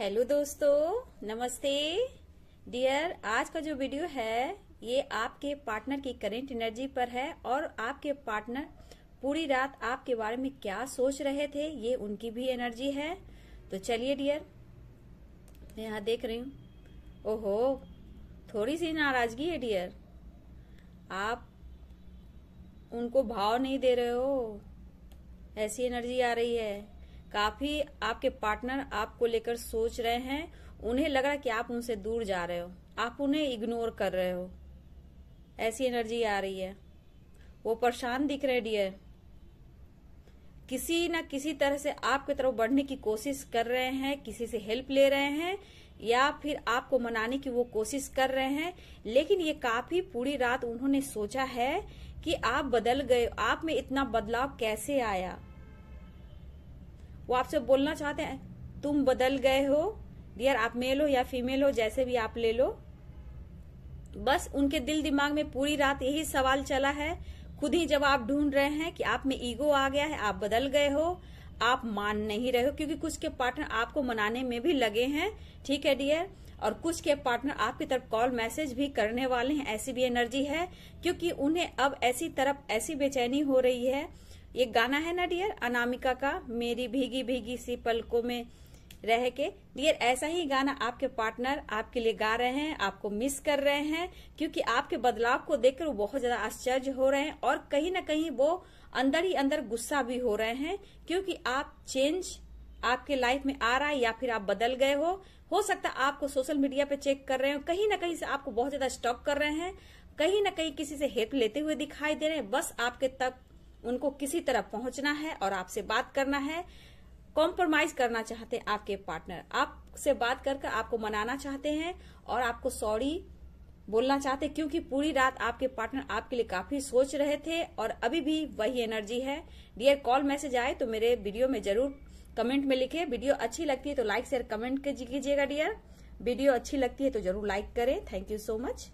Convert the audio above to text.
hello दोस्तों नमस्ते dear आज का जो वीडियो है ये आपके पार्टनर की करेंट एनर्जी पर है और आपके पार्टनर पूरी रात आपके बारे में क्या सोच रहे थे ये उनकी भी एनर्जी है तो चलिए डियर मैं यहाँ देख रही हूँ ओहो थोड़ी सी नाराजगी है डियर आप उनको भाव नहीं दे रहे हो ऐसी एनर्जी आ रही है काफी आपके पार्टनर आपको लेकर सोच रहे हैं उन्हें लग रहा है कि आप उनसे दूर जा रहे हो आप उन्हें इग्नोर कर रहे हो ऐसी एनर्जी आ रही है वो परेशान दिख रहे डियर किसी ना किसी तरह से आपकी तरफ बढ़ने की कोशिश कर रहे हैं किसी से हेल्प ले रहे हैं या फिर आपको मनाने की वो कोशिश कर रहे हैं लेकिन ये काफी पूरी रात उन्होंने सोचा है कि आप बदल गए आप में इतना बदलाव कैसे आया वो आपसे बोलना चाहते हैं तुम बदल गए हो डियर आप मेल हो या फीमेल हो जैसे भी आप ले लो तो बस उनके दिल दिमाग में पूरी रात यही सवाल चला है खुद ही जवाब ढूंढ रहे हैं कि आप में ईगो आ गया है आप बदल गए हो आप मान नहीं रहे हो क्योंकि कुछ के पार्टनर आपको मनाने में भी लगे हैं ठीक है डियर और कुछ के पार्टनर आपकी तरफ कॉल मैसेज भी करने वाले हैं ऐसी भी एनर्जी है क्योंकि उन्हें अब ऐसी तरफ ऐसी बेचैनी हो रही है ये गाना है ना डियर अनामिका का मेरी भीगी भीगी सी पलकों में रह के डियर ऐसा ही गाना आपके पार्टनर आपके लिए गा रहे हैं आपको मिस कर रहे हैं क्योंकि आपके बदलाव को देखकर वो बहुत ज्यादा आश्चर्य हो रहे हैं और कहीं ना कहीं वो अंदर ही अंदर गुस्सा भी हो रहे हैं क्योंकि आप चेंज आपके लाइफ में आ रहा है या फिर आप बदल गए हो हो सकता है आपको सोशल मीडिया पे चेक कर रहे हो कहीं ना कहीं से आपको बहुत ज्यादा स्टॉक कर रहे हैं कहीं ना कहीं किसी से हेल्प लेते हुए दिखाई दे रहे हैं बस आपके तक उनको किसी तरह पहुंचना है और आपसे बात करना है कॉम्प्रोमाइज करना चाहते हैं आपके पार्टनर आपसे बात कर कर आपको मनाना चाहते हैं और आपको सॉरी बोलना चाहते हैं क्योंकि पूरी रात आपके पार्टनर आपके लिए काफी सोच रहे थे और अभी भी वही एनर्जी है डियर कॉल मैसेज आए तो मेरे वीडियो में जरूर कमेंट में लिखे वीडियो अच्छी लगती है तो लाइक शेयर कमेंट कीजिएगा डियर वीडियो अच्छी लगती है तो जरूर लाइक करें थैंक यू सो मच